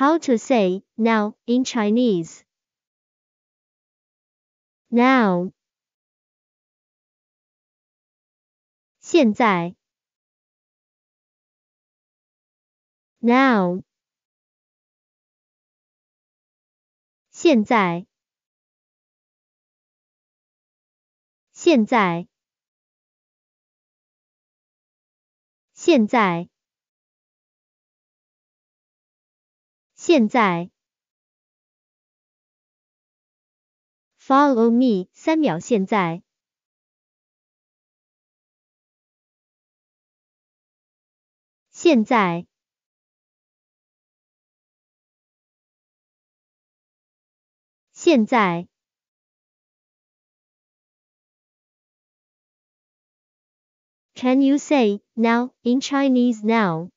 How to say now in Chinese. Now. 现在。Now. 现在。现在。现在。现在，Follow me，三秒现在。现在，现在，Can you say now in Chinese now?